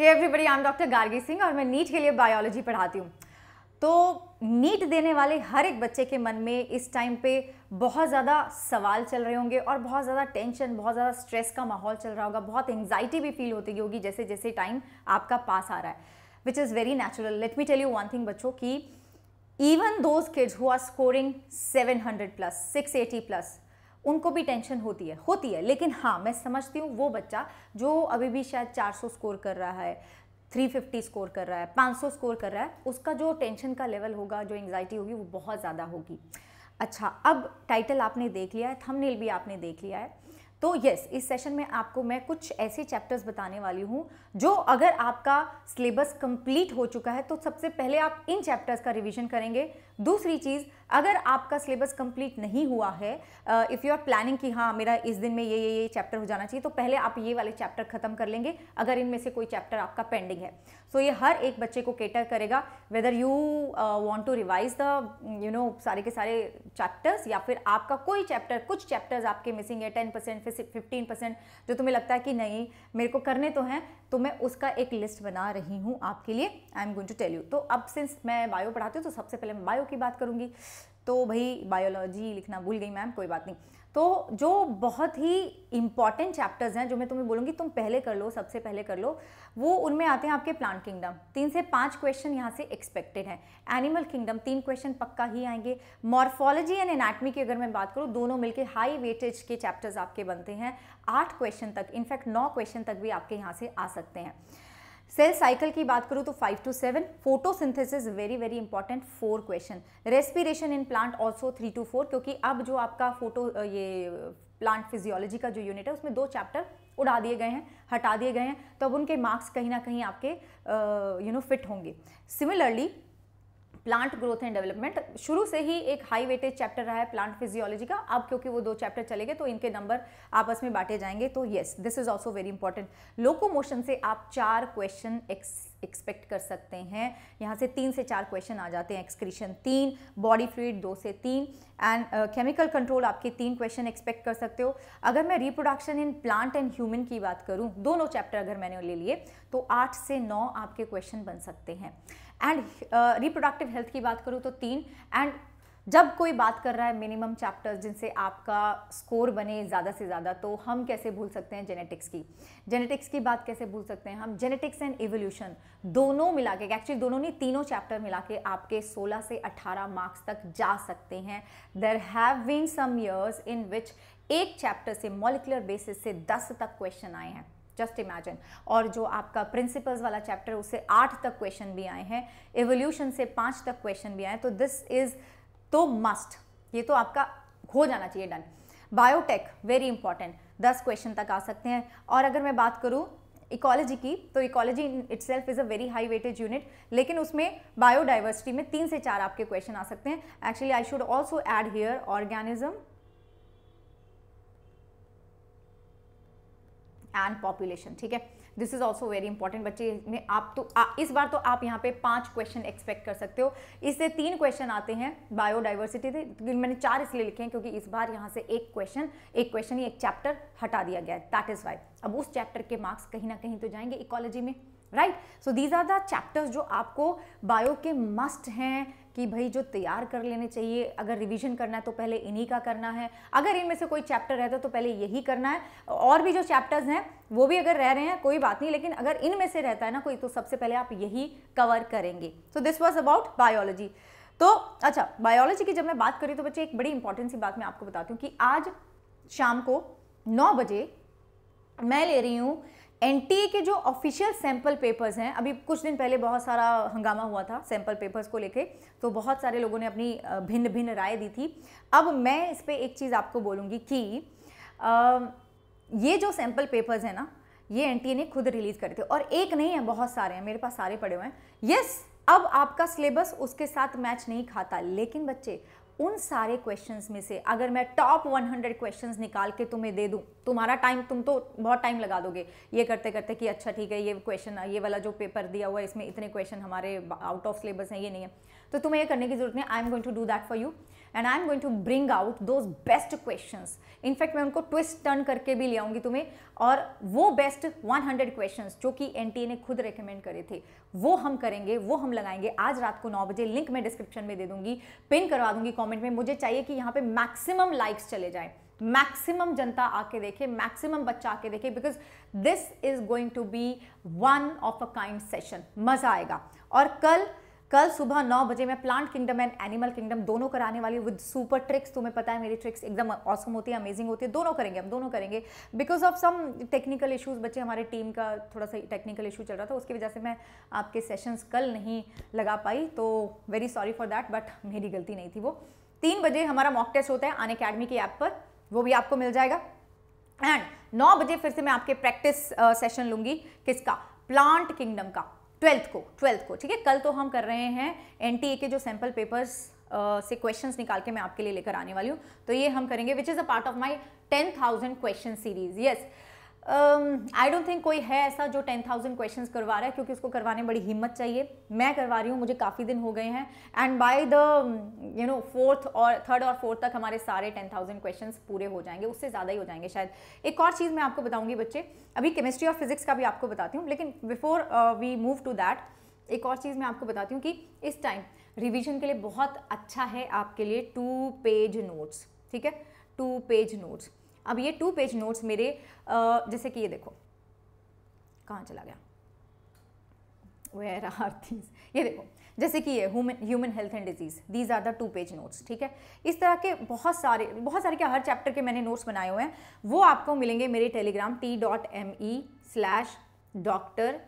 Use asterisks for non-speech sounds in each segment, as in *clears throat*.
hey everybody I am doctor Gargi Singh और मैं NEET के लिए बायोलॉजी पढ़ाती हूँ तो नीट देने वाले हर एक बच्चे के मन में इस टाइम पे बहुत ज़्यादा सवाल चल रहे होंगे और बहुत ज़्यादा टेंशन बहुत ज़्यादा स्ट्रेस का माहौल चल रहा होगा बहुत एंग्जाइटी भी फील होती होगी जैसे जैसे टाइम आपका पास आ रहा है which is very natural let me tell you one thing बच्चों की even those kids who are scoring 700 plus 680 plus उनको भी टेंशन होती है होती है लेकिन हाँ मैं समझती हूँ वो बच्चा जो अभी भी शायद 400 स्कोर कर रहा है 350 स्कोर कर रहा है 500 स्कोर कर रहा है उसका जो टेंशन का लेवल होगा जो एंग्जाइटी होगी वो बहुत ज़्यादा होगी अच्छा अब टाइटल आपने देख लिया है थंबनेल भी आपने देख लिया है तो यस इस सेशन में आपको मैं कुछ ऐसे चैप्टर्स बताने वाली हूँ जो अगर आपका सिलेबस कंप्लीट हो चुका है तो सबसे पहले आप इन चैप्टर्स का रिवीजन करेंगे दूसरी चीज़ अगर आपका सिलेबस कंप्लीट नहीं हुआ है इफ़ यू आर प्लानिंग कि हाँ मेरा इस दिन में ये ये ये चैप्टर हो जाना चाहिए तो पहले आप ये वाले चैप्टर खत्म कर लेंगे अगर इनमें से कोई चैप्टर आपका पेंडिंग है सो so, ये हर एक बच्चे को केटर करेगा whether you want to revise the you know सारे के सारे चैप्टर्स या फिर आपका कोई चैप्टर कुछ चैप्टर्स आपके मिसिंग है टेन परसेंट फिर फिफ्टीन परसेंट जो तुम्हें लगता है कि नहीं मेरे को करने तो हैं तो मैं उसका एक लिस्ट बना रही हूँ आपके लिए I am going to tell you तो अब सिंस मैं बायो पढ़ाती हूँ तो सबसे पहले मैं बायो की बात करूँगी तो भाई बायोलॉजी लिखना भूल गई मैम कोई बात नहीं तो जो बहुत ही इंपॉर्टेंट चैप्टर्स हैं जो मैं तुम्हें बोलूँगी तुम पहले कर लो सबसे पहले कर लो वो उनमें आते हैं आपके प्लांट किंगडम तीन से पाँच क्वेश्चन यहाँ से एक्सपेक्टेड हैं एनिमल किंगडम तीन क्वेश्चन पक्का ही आएंगे मॉर्फोलॉजी एंड एनाटमी की अगर मैं बात करूँ दोनों मिलकर हाई वेटेज के चैप्टर्स आपके बनते हैं आठ क्वेश्चन तक इनफैक्ट नौ क्वेश्चन तक भी आपके यहाँ से आ सकते हैं सेल साइकिल की बात करूँ तो five two seven photosynthesis very very important four question respiration in plant also three two four क्योंकि अब जो आपका फोटो ये प्लांट फिजियोलॉजी का जो यूनिट है उसमें दो चैप्टर उड़ा दिए गए हैं हटा दिए गए हैं तो अब उनके मार्क्स कहीं ना कहीं आपके यू नो फिट होंगे similarly plant growth and development शुरू से ही एक हाई वेटेज चैप्टर रहा है प्लांट फिजियोलॉजी का अब क्योंकि वो दो चैप्टर चले गए तो इनके नंबर आपस में बांटे जाएंगे तो yes this is also very important locomotion से आप चार क्वेश्चन एक्सपेक्ट कर सकते हैं यहाँ से तीन से चार क्वेश्चन आ जाते हैं एक्सक्रीशन तीन बॉडी फ्लूड दो से तीन एंड केमिकल कंट्रोल आपके तीन क्वेश्चन एक्सपेक्ट कर सकते हो अगर मैं reproduction in plant and human की बात करूँ दोनों चैप्टर अगर मैंने ले लिए तो आठ से नौ आपके क्वेश्चन बन सकते हैं एंड रिप्रोडक्टिव हेल्थ की बात करूँ तो तीन एंड जब कोई बात कर रहा है मिनिमम चैप्टर्स जिनसे आपका स्कोर बने ज़्यादा से ज़्यादा तो हम कैसे भूल सकते हैं जेनेटिक्स की जेनेटिक्स की बात कैसे भूल सकते हैं हम जेनेटिक्स एंड एवोल्यूशन दोनों मिला के एक्चुअली दोनों नहीं तीनों चैप्टर मिला के आपके 16 से 18 मार्क्स तक जा सकते हैं there have been some years in which एक चैप्टर से मॉलिकुलर बेसिस से दस तक क्वेश्चन आए हैं जस्ट इमेजिन और जो आपका प्रिंसिपल्स वाला चैप्टर उससे आठ तक क्वेश्चन भी आए हैं एवोल्यूशन से पाँच तक क्वेश्चन भी आए तो दिस इज़ तो मस्ट ये तो आपका हो जाना चाहिए डन बायोटेक वेरी इंपॉर्टेंट दस क्वेश्चन तक आ सकते हैं और अगर मैं बात करूँ इकोलॉजी की तो ecology itself is a very high weightage unit लेकिन उसमें बायोडाइवर्सिटी में तीन से चार आपके क्वेश्चन आ सकते हैं actually I should also add here organism and population ठीक है this is also very important बच्चे ने आप तो आ, इस बार तो आप यहाँ पे पांच क्वेश्चन एक्सपेक्ट कर सकते हो इससे तीन क्वेश्चन आते हैं बायोडाइवर्सिटी से तो मैंने चार इसलिए लिखे हैं क्योंकि इस बार यहाँ से एक क्वेश्चन एक क्वेश्चन ही एक चैप्टर हटा दिया गया है दैट इज़ वाई अब उस चैप्टर के मार्क्स कहीं ना कहीं तो जाएंगे इकोलॉजी में right so these are the chapters जो आपको बायो के मस्ट हैं कि भाई जो तैयार कर लेने चाहिए अगर रिवीजन करना है तो पहले इन्हीं का करना है अगर इनमें से कोई चैप्टर रहता है तो पहले यही करना है और भी जो चैप्टर्स हैं वो भी अगर रह रहे हैं कोई बात नहीं लेकिन अगर इनमें से रहता है ना कोई तो सबसे पहले आप यही कवर करेंगे so this was about biology तो अच्छा बायोलॉजी की जब मैं बात करी तो बच्चे एक बड़ी इंपॉर्टेंट सी बात मैं आपको बताती हूँ कि आज शाम को नौ बजे मैं ले रही हूँ एनटीए के जो ऑफिशियल सैंपल पेपर्स हैं अभी कुछ दिन पहले बहुत सारा हंगामा हुआ था सैम्पल पेपर्स को लेके तो बहुत सारे लोगों ने अपनी भिन्न भिन्न राय दी थी अब मैं इस पर एक चीज़ आपको बोलूँगी कि आ, ये जो सैंपल पेपर्स हैं ना ये एनटीए ने खुद रिलीज़ करे थे और एक नहीं है बहुत सारे हैं मेरे पास सारे पड़े हुए हैं यस अब आपका सिलेबस उसके साथ मैच नहीं खाता लेकिन बच्चे उन सारे क्वेश्चंस में से अगर मैं टॉप 100 क्वेश्चंस निकाल के तुम्हें दे दूं तुम्हारा टाइम तुम तो बहुत टाइम लगा दोगे ये करते करते कि अच्छा ठीक है ये क्वेश्चन ये वाला जो पेपर दिया हुआ है इसमें इतने क्वेश्चन हमारे आउट ऑफ सिलेबस हैं ये नहीं है तो तुम्हें ये करने की जरूरत नहीं I am going to do that for you and I am going to bring out those best question in fact मैं उनको ट्विस्ट टर्न करके भी ले आऊंगी तुम्हें और वो बेस्ट 100 क्वेश्चन जो कि एन ने खुद रिकमेंड करे थे वो हम करेंगे वो हम लगाएंगे आज रात को नौ बजे लिंक मैं डिस्क्रिप्शन में दे दूंगी पिन करवा दूंगी कॉमेंट में मुझे चाहिए कि यहाँ पे मैक्सिमम लाइक्स चले जाए मैक्सिमम जनता आके देखे मैक्सिमम बच्चा आके देखे because this is going to be one of a kind session मज़ा आएगा और कल कल सुबह नौ बजे मैं plant kingdom and animal kingdom दोनों कराने वाली विद सुपर ट्रिक्स तुम्हें पता है मेरी ट्रिक्स एकदम ऑसम होती है अमेजिंग होती है दोनों करेंगे हम दोनों करेंगे because of some technical issues बच्चे हमारे टीम का थोड़ा सा टेक्निकल इशू चल रहा था उसकी वजह से मैं आपके सेशंस कल नहीं लगा पाई तो very sorry for that but मेरी गलती नहीं थी वो तीन बजे हमारा मॉक टेस्ट होता है अन अकेडमी की ऐप पर वो भी आपको मिल जाएगा एंड नौ बजे फिर से मैं आपके प्रैक्टिस सेशन लूंगी किसका प्लांट किंगडम का ट्वेल्थ को ट्वेल्थ को ठीक है कल तो हम कर रहे हैं एन के जो सैम्पल पेपर्स से क्वेश्चंस निकाल के मैं आपके लिए लेकर आने वाली हूँ तो ये हम करेंगे which is a part of my ten thousand question series yes I don't think कोई है ऐसा जो टेन थाउजेंड क्वेश्चन करवा रहा है क्योंकि उसको करवाने बड़ी हिम्मत चाहिए मैं करवा रही हूँ मुझे काफ़ी दिन हो गए हैं and by the you know fourth और थर्ड और फोर्थ तक हमारे सारे टेन थाउजेंड क्वेश्चन पूरे हो जाएंगे उससे ज़्यादा ही हो जाएंगे शायद एक और चीज़ मैं आपको बताऊँगी बच्चे अभी केमिस्ट्री और फिजिक्स का भी आपको बताती हूँ लेकिन before we move to that एक और चीज़ मैं आपको बताती हूँ कि इस टाइम रिविजन के लिए बहुत अच्छा है आपके लिए टू पेज नोट्स ठीक है टू पेज नोट्स अब ये टू पेज नोट्स मेरे जैसे कि ये देखो कहाँ चला गया वेयर आर थीज ये देखो जैसे कि ये human health and diseases these are the two page notes ठीक है इस तरह के बहुत सारे बहुत सारे क्या हर चैप्टर के मैंने नोट्स बनाए हुए हैं वो आपको मिलेंगे मेरे telegram T dot M E slash doctor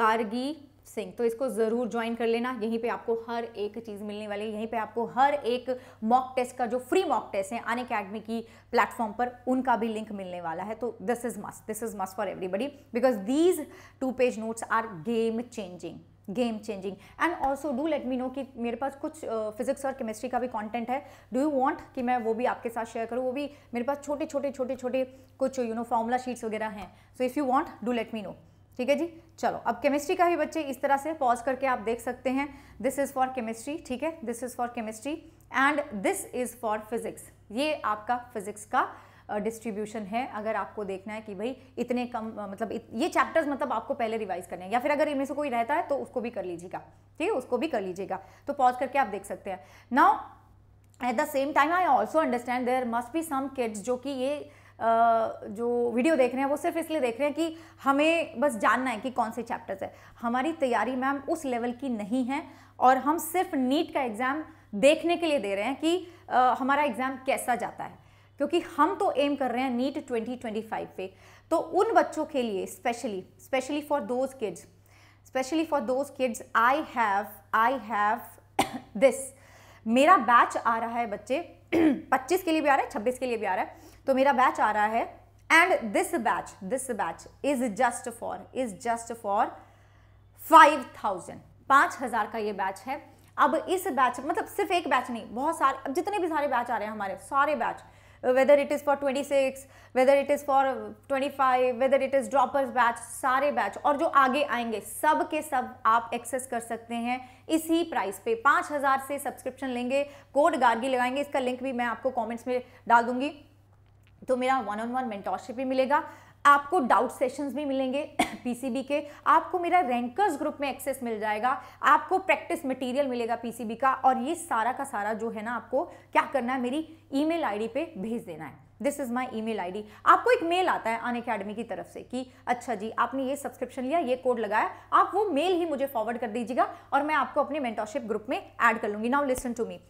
Gargi Singh तो इसको ज़रूर ज्वाइन कर लेना यहीं पे आपको हर एक चीज़ मिलने वाली है यहीं पे आपको हर एक मॉक टेस्ट का जो फ्री मॉक टेस्ट है अन अकेडमी की प्लेटफॉर्म पर उनका भी लिंक मिलने वाला है तो this is must this is must for everybody because these two page notes are game changing game changing and also do let me know कि मेरे पास कुछ फिजिक्स uh, और केमिस्ट्री का भी कॉन्टेंट है डू यू वॉन्ट कि मैं वो भी आपके साथ शेयर करूँ वो भी मेरे पास छोटे छोटे छोटे छोटे कुछ यू नो फॉर्मुला शीट्स वगैरह हैं so if you want do let me know ठीक है जी चलो अब केमिस्ट्री का भी बच्चे इस तरह से पॉज करके आप देख सकते हैं दिस इज़ फॉर केमिस्ट्री ठीक है this is for chemistry and this is for physics ये आपका फिजिक्स का डिस्ट्रीब्यूशन uh, है अगर आपको देखना है कि भाई इतने कम uh, मतलब इत, ये चैप्टर्स मतलब आपको पहले रिवाइज करने हैं या फिर अगर इनमें से कोई रहता है तो उसको भी कर लीजिएगा ठीक है उसको भी कर लीजिएगा तो पॉज करके आप देख सकते हैं now at the same time I also understand there must be some kids जो कि ये जो वीडियो देख रहे हैं वो सिर्फ इसलिए देख रहे हैं कि हमें बस जानना है कि कौन से चैप्टर्स है हमारी तैयारी मैम उस लेवल की नहीं है और हम सिर्फ नीट का एग्ज़ाम देखने के लिए दे रहे हैं कि आ, हमारा एग्ज़ाम कैसा जाता है क्योंकि हम तो एम कर रहे हैं नीट 2025 पे तो उन बच्चों के लिए specially specially for those kids specially for those kids I have I have this मेरा बैच आ रहा है बच्चे 25 *coughs* के लिए भी आ रहा है 26 के लिए भी आ रहा है तो मेरा बैच आ रहा है and this batch this batch is just for is just for five thousand पाँच हज़ार का ये बैच है अब इस बैच मतलब सिर्फ एक बैच नहीं बहुत सारे अब जितने भी सारे बैच आ रहे हैं हमारे सारे batch whether it is for twenty six whether it is for twenty five whether it is droppers batch सारे बैच और जो आगे आएंगे सब के सब आप एक्सेस कर सकते हैं इसी प्राइस पे हजार से सब्सक्रिप्शन लेंगे कोड गार्गी लगाएंगे इसका लिंक भी मैं आपको कॉमेंट्स में डाल दूंगी तो मेरा वन ऑन वन मेंटोरशिप भी मिलेगा आपको डाउट सेशंस भी मिलेंगे पीसीबी *coughs* के आपको मेरा रैंकर्स ग्रुप में एक्सेस मिल जाएगा आपको प्रैक्टिस मटेरियल मिलेगा पीसीबी का और ये सारा का सारा जो है ना आपको क्या करना है मेरी ईमेल आईडी पे भेज देना है this is my email I D आपको एक मेल आता है अन अकेडमी की तरफ से कि अच्छा जी आपने ये सब्सक्रिप्शन लिया ये कोड लगाया आप वो मेल ही मुझे फॉरवर्ड कर दीजिएगा और मैं आपको अपने मेंटोरशिप ग्रुप में ऐड कर लूँगी नाउ लिसन टू मी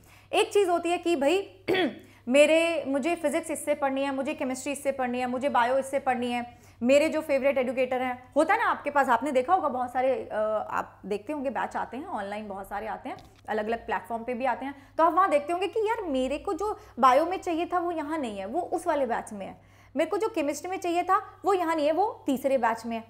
एक चीज़ होती है कि भाई *clears throat* मेरे मुझे फिजिक्स इससे पढ़नी है मुझे केमिस्ट्री इससे पढ़नी है मुझे बायो इससे पढ़नी है मेरे जो फेवरेट एडुकेटर हैं होता है ना आपके पास आपने देखा होगा बहुत सारे आप देखते होंगे बैच आते हैं ऑनलाइन बहुत सारे आते हैं अलग अलग प्लेटफॉर्म पे भी आते हैं तो आप वहाँ देखते होंगे कि यार मेरे को जो बायो में चाहिए था वो यहाँ नहीं है वो उस वाले बैच में है मेरे को जो केमिस्ट्री में चाहिए था वो यहाँ नहीं है वो तीसरे बैच में है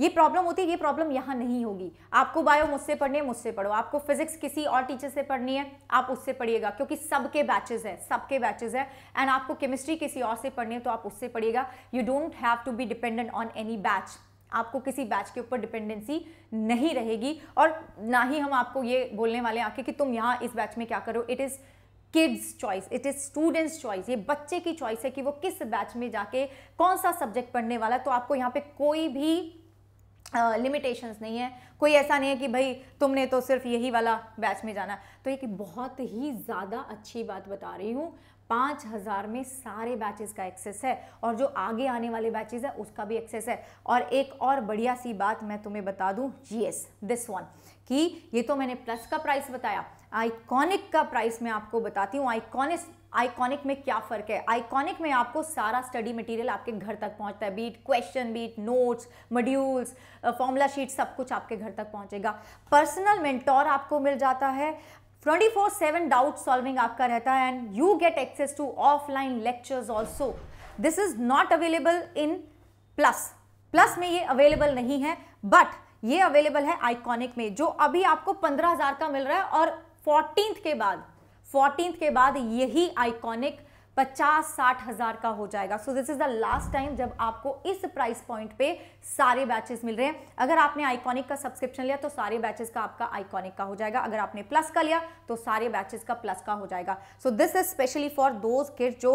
ये प्रॉब्लम होती है ये प्रॉब्लम यहाँ नहीं होगी आपको बायो मुझसे पढ़नी है मुझसे पढ़ो आपको फिजिक्स किसी और टीचर से पढ़नी है आप उससे पढ़िएगा क्योंकि सबके बैचेज है सबके बैचेज है एंड आपको केमिस्ट्री किसी और से पढ़नी है तो आप उससे पढ़िएगा you don't have to be dependent on any batch आपको किसी बैच के ऊपर डिपेंडेंसी नहीं रहेगी और ना ही हम आपको ये बोलने वाले आके कि तुम यहाँ इस बैच में क्या करो it is kids choice it is students choice ये बच्चे की चॉइस है कि वो किस बैच में जाके कौन सा सब्जेक्ट पढ़ने वाला है तो आपको यहाँ पे कोई भी लिमिटेशंस uh, नहीं है कोई ऐसा नहीं है कि भाई तुमने तो सिर्फ यही वाला बैच में जाना तो एक बहुत ही ज़्यादा अच्छी बात बता रही हूँ पाँच हज़ार में सारे बैचेस का एक्सेस है और जो आगे आने वाले बैचेस है उसका भी एक्सेस है और एक और बढ़िया सी बात मैं तुम्हें बता दूँ येस दिस वन कि ये तो मैंने प्लस का प्राइस बताया आइकॉनिक का प्राइस मैं आपको बताती हूँ आइकॉनिक आइकॉनिक में क्या फ़र्क है आइकॉनिक में आपको सारा स्टडी मटेरियल आपके घर तक पहुंचता है beat question beat notes modules formula sheet सब कुछ आपके घर तक पहुंचेगा पर्सनल मेंटोर आपको मिल जाता है 24 सेवन डाउट सॉल्विंग आपका रहता है and you get access to offline lectures also this is not available in plus plus में ये अवेलेबल नहीं है बट ये अवेलेबल है आइकॉनिक में जो अभी आपको पंद्रह हजार का मिल रहा है और फोर्टीन के बाद फोर्टीन के बाद यही आइकॉनिक पचास साठ हज़ार का हो जाएगा so this is the last time जब आपको इस प्राइस पॉइंट पे सारे बैचेस मिल रहे हैं अगर आपने आइकॉनिक का सब्सक्रिप्शन लिया तो सारे बैचेस का आपका आइकॉनिक का हो जाएगा अगर आपने प्लस का लिया तो सारे बैचेस का प्लस का हो जाएगा so this is specially for those kid जो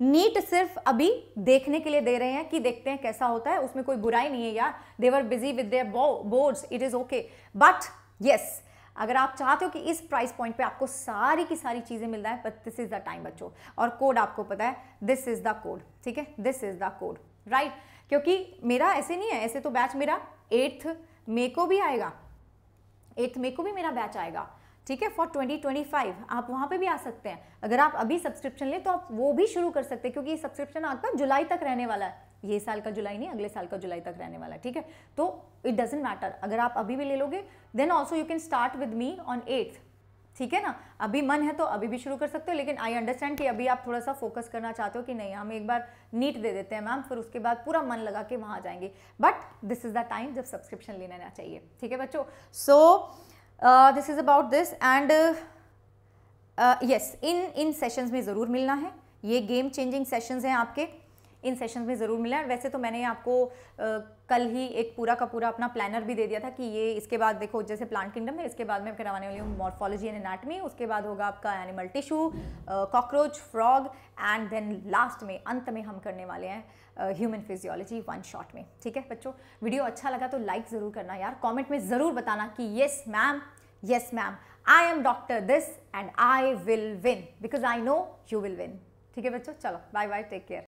नीट सिर्फ अभी देखने के लिए दे रहे हैं कि देखते हैं कैसा होता है उसमें कोई बुराई नहीं है यार they're busy with board boards it is okay but yes अगर आप चाहते हो कि इस प्राइस पॉइंट पे आपको सारी की सारी चीज़ें मिल रहा है but this is the time बच्चों और कोड आपको पता है दिस इज़ द कोड ठीक है this is the code right क्योंकि मेरा ऐसे नहीं है ऐसे तो बैच मेरा एट्थ मे को भी आएगा एट्थ मे को भी मेरा बैच आएगा ठीक है फॉर 2025 आप वहाँ पे भी आ सकते हैं अगर आप अभी सब्सक्रिप्शन लें तो आप वो भी शुरू कर सकते हैं क्योंकि ये सब्सक्रिप्शन आपका जुलाई तक रहने वाला है ये साल का जुलाई नहीं अगले साल का जुलाई तक रहने वाला ठीक है तो इट डजेंट मैटर अगर आप अभी भी ले लोगे then also you can start with me on eighth ठीक है ना अभी मन है तो अभी भी शुरू कर सकते हो लेकिन आई अंडरस्टैंड कि अभी आप थोड़ा सा फोकस करना चाहते हो कि नहीं हम एक बार नीट दे देते हैं मैम फिर उसके बाद पूरा मन लगा के वहाँ जाएंगे but this is the time जब सब्सक्रिप्शन लेना ना चाहिए ठीक है बच्चों so this is about this and yes in in sessions में ज़रूर मिलना है ये गेम चेंजिंग सेशंस हैं आपके इन सेशन में ज़रूर मिला और वैसे तो मैंने आपको आ, कल ही एक पूरा का पूरा अपना प्लानर भी दे दिया था कि ये इसके बाद देखो जैसे प्लांट किंगडम है इसके बाद मैं करवाने वाली हूँ मॉर्फोलॉजी एंड एनाटमी उसके बाद होगा आपका animal tissue cockroach frog and then last में अंत में हम करने वाले हैं ह्यूमन फिजियोलॉजी वन शॉट में ठीक है बच्चों वीडियो अच्छा लगा तो लाइक ज़रूर करना यार कॉमेंट में ज़रूर बताना कि yes ma'am yes ma'am I am doctor this and I will win because I know you will win ठीक है बच्चों चलो बाय बाय टेक केयर